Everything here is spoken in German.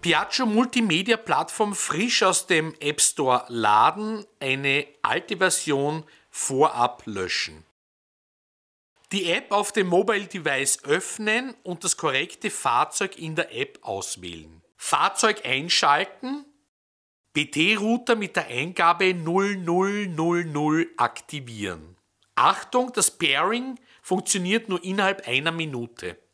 Piaggio Multimedia Plattform frisch aus dem App Store laden, eine alte Version vorab löschen. Die App auf dem Mobile Device öffnen und das korrekte Fahrzeug in der App auswählen. Fahrzeug einschalten, BT-Router mit der Eingabe 0000 aktivieren. Achtung, das Pairing funktioniert nur innerhalb einer Minute.